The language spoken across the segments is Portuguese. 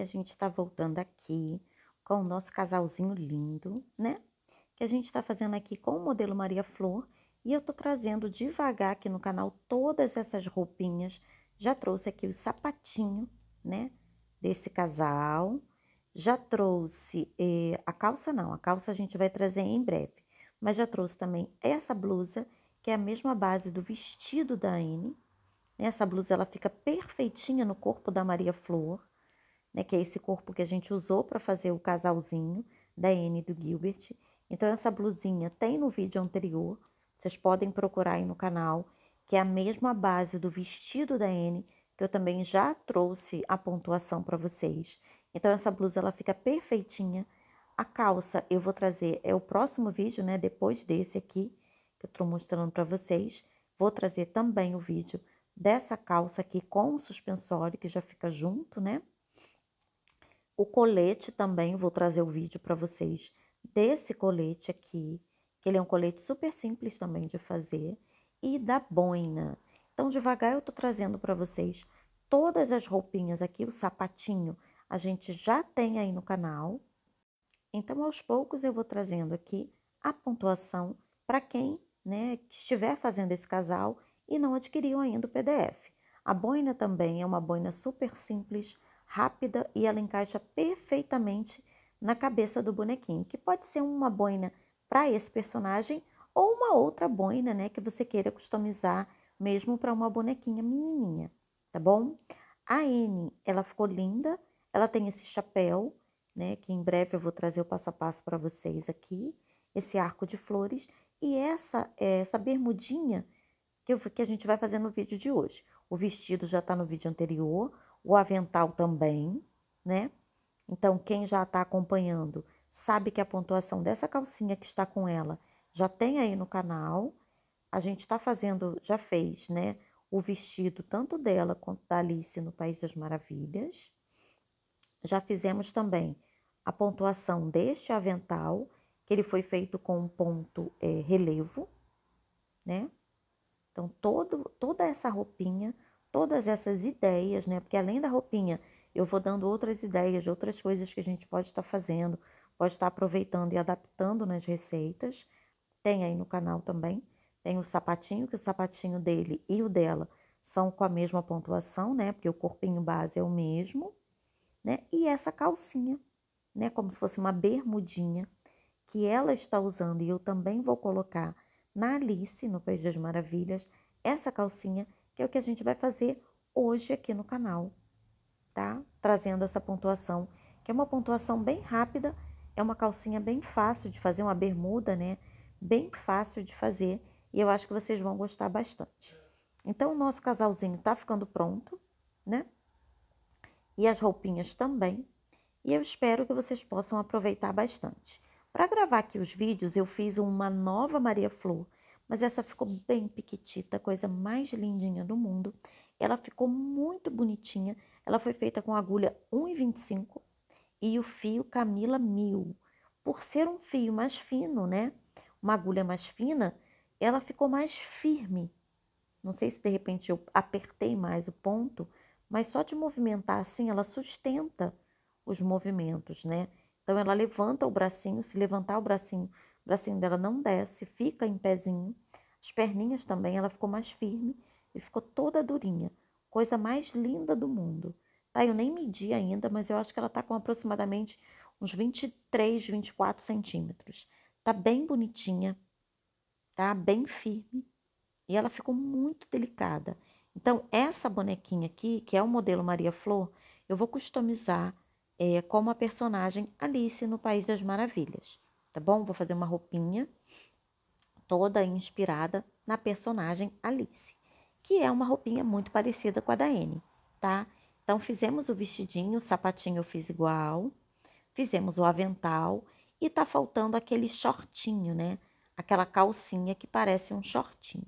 a gente está voltando aqui com o nosso casalzinho lindo, né? Que a gente está fazendo aqui com o modelo Maria Flor e eu tô trazendo devagar aqui no canal todas essas roupinhas. Já trouxe aqui o sapatinho, né? Desse casal. Já trouxe eh, a calça, não, a calça a gente vai trazer em breve. Mas já trouxe também essa blusa, que é a mesma base do vestido da Anne. Essa blusa ela fica perfeitinha no corpo da Maria Flor né, que é esse corpo que a gente usou para fazer o casalzinho da N do Gilbert. Então, essa blusinha tem no vídeo anterior, vocês podem procurar aí no canal, que é a mesma base do vestido da N, que eu também já trouxe a pontuação para vocês. Então, essa blusa ela fica perfeitinha. A calça eu vou trazer, é o próximo vídeo, né, depois desse aqui, que eu estou mostrando para vocês. Vou trazer também o vídeo dessa calça aqui com o suspensório, que já fica junto, né? O colete também, vou trazer o vídeo para vocês desse colete aqui, que ele é um colete super simples também de fazer, e da boina. Então, devagar eu tô trazendo para vocês todas as roupinhas aqui, o sapatinho a gente já tem aí no canal. Então, aos poucos eu vou trazendo aqui a pontuação para quem né, que estiver fazendo esse casal e não adquiriu ainda o PDF. A boina também é uma boina super simples, rápida e ela encaixa perfeitamente na cabeça do bonequinho, que pode ser uma boina para esse personagem ou uma outra boina, né, que você queira customizar mesmo para uma bonequinha menininha, tá bom? A Anne, ela ficou linda, ela tem esse chapéu, né, que em breve eu vou trazer o passo a passo para vocês aqui, esse arco de flores e essa é, essa bermudinha que, eu, que a gente vai fazer no vídeo de hoje. O vestido já está no vídeo anterior, o avental também, né? Então, quem já está acompanhando sabe que a pontuação dessa calcinha que está com ela já tem aí no canal. A gente está fazendo, já fez, né? O vestido tanto dela quanto da Alice no País das Maravilhas. Já fizemos também a pontuação deste avental, que ele foi feito com um ponto é, relevo, né? Então, todo, toda essa roupinha todas essas ideias, né? Porque além da roupinha, eu vou dando outras ideias, outras coisas que a gente pode estar fazendo, pode estar aproveitando e adaptando nas receitas. Tem aí no canal também. Tem o sapatinho, que o sapatinho dele e o dela são com a mesma pontuação, né? Porque o corpinho base é o mesmo, né? E essa calcinha, né? Como se fosse uma bermudinha que ela está usando e eu também vou colocar na Alice no País das Maravilhas essa calcinha que é o que a gente vai fazer hoje aqui no canal, tá? Trazendo essa pontuação, que é uma pontuação bem rápida, é uma calcinha bem fácil de fazer, uma bermuda, né? Bem fácil de fazer e eu acho que vocês vão gostar bastante. Então, o nosso casalzinho tá ficando pronto, né? E as roupinhas também. E eu espero que vocês possam aproveitar bastante. Para gravar aqui os vídeos, eu fiz uma nova Maria Flor mas essa ficou bem piquitita, coisa mais lindinha do mundo. Ela ficou muito bonitinha. Ela foi feita com agulha 1,25 e o fio Camila 1000. Por ser um fio mais fino, né? Uma agulha mais fina, ela ficou mais firme. Não sei se de repente eu apertei mais o ponto, mas só de movimentar assim, ela sustenta os movimentos, né? Então ela levanta o bracinho, se levantar o bracinho bracinho dela não desce, fica em pezinho. As perninhas também, ela ficou mais firme e ficou toda durinha. Coisa mais linda do mundo. Tá, eu nem medi ainda, mas eu acho que ela tá com aproximadamente uns 23, 24 centímetros. Tá bem bonitinha, tá bem firme e ela ficou muito delicada. Então, essa bonequinha aqui, que é o modelo Maria Flor, eu vou customizar é, como a personagem Alice no País das Maravilhas tá bom? Vou fazer uma roupinha toda inspirada na personagem Alice, que é uma roupinha muito parecida com a da Anne, tá? Então, fizemos o vestidinho, o sapatinho eu fiz igual, fizemos o avental e tá faltando aquele shortinho, né? Aquela calcinha que parece um shortinho,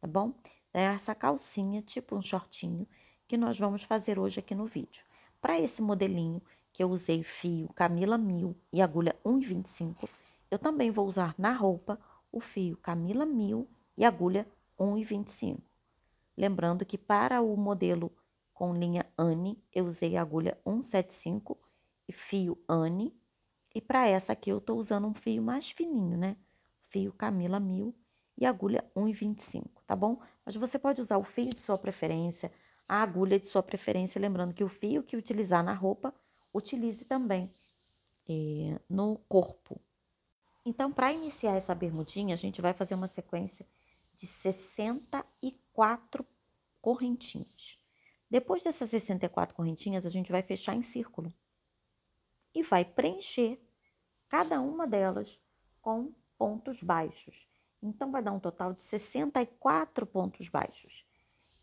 tá bom? É essa calcinha, tipo um shortinho, que nós vamos fazer hoje aqui no vídeo. Para esse modelinho, que eu usei fio Camila 1000 e agulha 1,25, eu também vou usar na roupa o fio Camila 1000 e agulha 1,25. Lembrando que para o modelo com linha Anne, eu usei a agulha 175 e fio Anne. E para essa aqui eu estou usando um fio mais fininho, né? Fio Camila 1000 e agulha 1,25, tá bom? Mas você pode usar o fio de sua preferência, a agulha de sua preferência. Lembrando que o fio que utilizar na roupa, utilize também eh, no corpo, então, para iniciar essa bermudinha, a gente vai fazer uma sequência de 64 correntinhas. Depois dessas 64 correntinhas, a gente vai fechar em círculo e vai preencher cada uma delas com pontos baixos. Então, vai dar um total de 64 pontos baixos.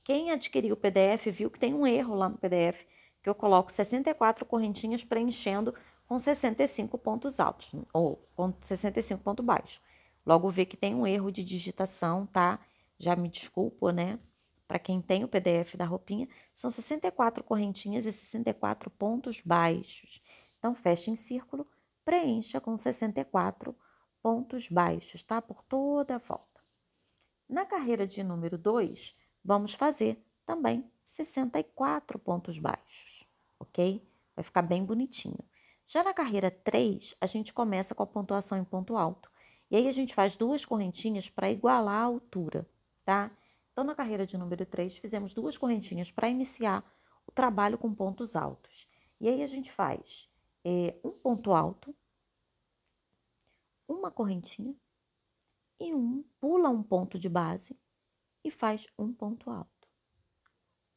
Quem adquiriu o PDF viu que tem um erro lá no PDF, que eu coloco 64 correntinhas preenchendo com 65 pontos altos ou com 65 pontos baixos. Logo vê que tem um erro de digitação, tá? Já me desculpo, né? Para quem tem o PDF da roupinha, são 64 correntinhas e 64 pontos baixos. Então, fecha em círculo, preencha com 64 pontos baixos, tá? Por toda a volta. Na carreira de número 2, vamos fazer também 64 pontos baixos, ok? Vai ficar bem bonitinho. Já na carreira 3, a gente começa com a pontuação em ponto alto. E aí a gente faz duas correntinhas para igualar a altura, tá? Então, na carreira de número 3, fizemos duas correntinhas para iniciar o trabalho com pontos altos. E aí a gente faz é, um ponto alto, uma correntinha e um pula um ponto de base e faz um ponto alto.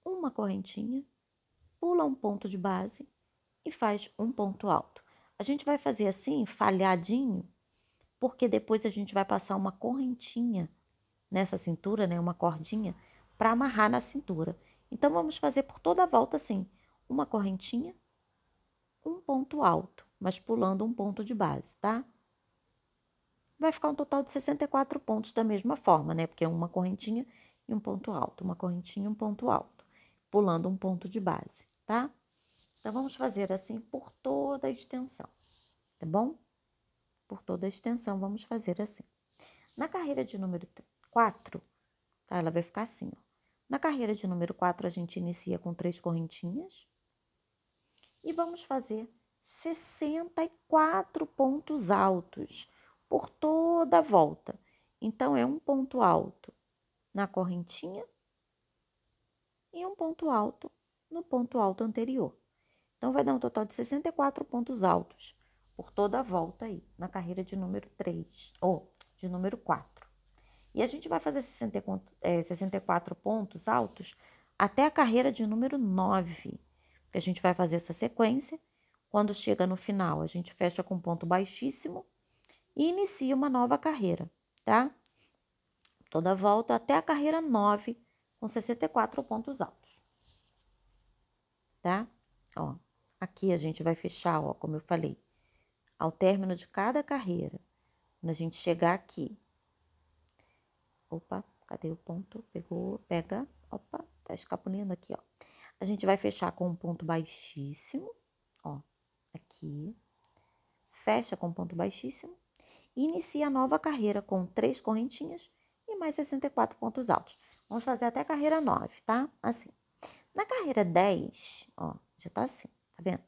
Uma correntinha, pula um ponto de base e faz um ponto alto. A gente vai fazer assim, falhadinho, porque depois a gente vai passar uma correntinha nessa cintura, né, uma cordinha, para amarrar na cintura. Então, vamos fazer por toda a volta assim, uma correntinha, um ponto alto, mas pulando um ponto de base, tá? Vai ficar um total de 64 pontos da mesma forma, né? Porque é uma correntinha e um ponto alto, uma correntinha e um ponto alto, pulando um ponto de base, tá? Então, vamos fazer assim por toda a extensão, tá bom? Por toda a extensão, vamos fazer assim. Na carreira de número 4, tá? Ela vai ficar assim, ó. Na carreira de número 4, a gente inicia com três correntinhas. E vamos fazer 64 pontos altos por toda a volta. Então, é um ponto alto na correntinha e um ponto alto no ponto alto anterior. Então, vai dar um total de 64 pontos altos por toda a volta aí, na carreira de número 3, ou de número 4. E a gente vai fazer 64 é, pontos altos até a carreira de número 9, porque a gente vai fazer essa sequência. Quando chega no final, a gente fecha com ponto baixíssimo e inicia uma nova carreira, tá? Toda a volta até a carreira 9, com 64 pontos altos, tá? Ó, Aqui a gente vai fechar, ó, como eu falei, ao término de cada carreira. Quando a gente chegar aqui. Opa, cadê o ponto? Pegou, pega. Opa, tá escapulindo aqui, ó. A gente vai fechar com um ponto baixíssimo, ó, aqui. Fecha com um ponto baixíssimo. E inicia a nova carreira com três correntinhas e mais 64 pontos altos. Vamos fazer até a carreira 9, tá? Assim. Na carreira 10, ó, já tá assim tá vendo?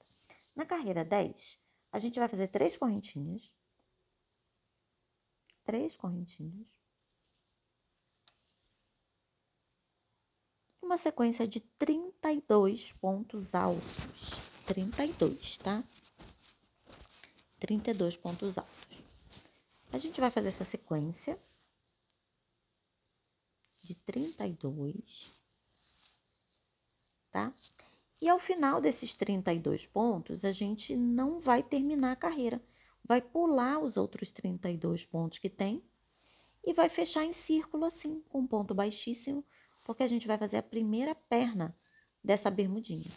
Na carreira 10, a gente vai fazer três correntinhas. Três correntinhas. Uma sequência de 32 pontos altos. 32, tá? 32 pontos altos. A gente vai fazer essa sequência de 32, tá? E ao final desses 32 pontos, a gente não vai terminar a carreira, vai pular os outros 32 pontos que tem e vai fechar em círculo assim, com um ponto baixíssimo, porque a gente vai fazer a primeira perna dessa bermudinha.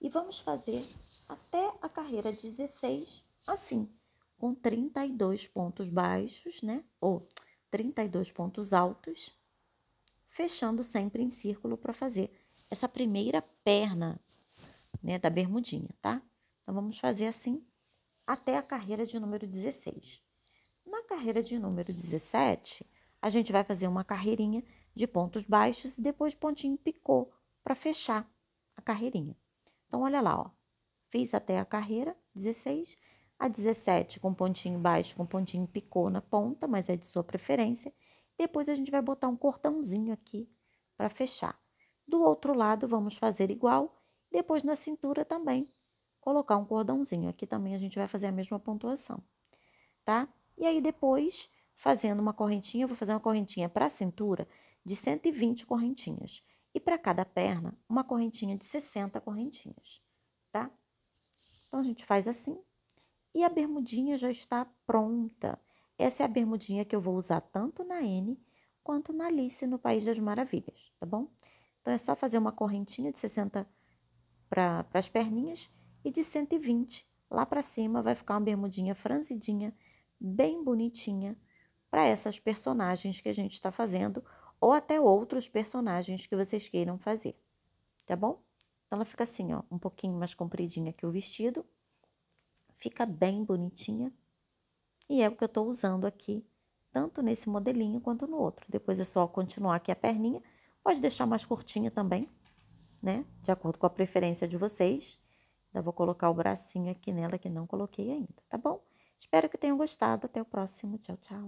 E vamos fazer até a carreira 16 assim, com 32 pontos baixos, né? Ou 32 pontos altos, fechando sempre em círculo para fazer essa primeira perna né, da bermudinha, tá? Então, vamos fazer assim até a carreira de número 16. Na carreira de número 17, a gente vai fazer uma carreirinha de pontos baixos e depois pontinho picô para fechar a carreirinha. Então, olha lá, ó. Fiz até a carreira 16, a 17 com pontinho baixo, com pontinho picô na ponta, mas é de sua preferência. Depois a gente vai botar um cortãozinho aqui para fechar. Do outro lado, vamos fazer igual depois na cintura também, colocar um cordãozinho. Aqui também a gente vai fazer a mesma pontuação, tá? E aí depois, fazendo uma correntinha, eu vou fazer uma correntinha para a cintura de 120 correntinhas. E para cada perna, uma correntinha de 60 correntinhas, tá? Então, a gente faz assim. E a bermudinha já está pronta. Essa é a bermudinha que eu vou usar tanto na N quanto na Alice no País das Maravilhas, tá bom? Então, é só fazer uma correntinha de 60 correntinhas para as perninhas e de 120 lá para cima vai ficar uma bermudinha franzidinha, bem bonitinha para essas personagens que a gente está fazendo ou até outros personagens que vocês queiram fazer, tá bom? Então ela fica assim, ó, um pouquinho mais compridinha que o vestido, fica bem bonitinha e é o que eu estou usando aqui, tanto nesse modelinho quanto no outro. Depois é só continuar aqui a perninha, pode deixar mais curtinha também, né? De acordo com a preferência de vocês. Ainda vou colocar o bracinho aqui nela que não coloquei ainda, tá bom? Espero que tenham gostado. Até o próximo. Tchau, tchau.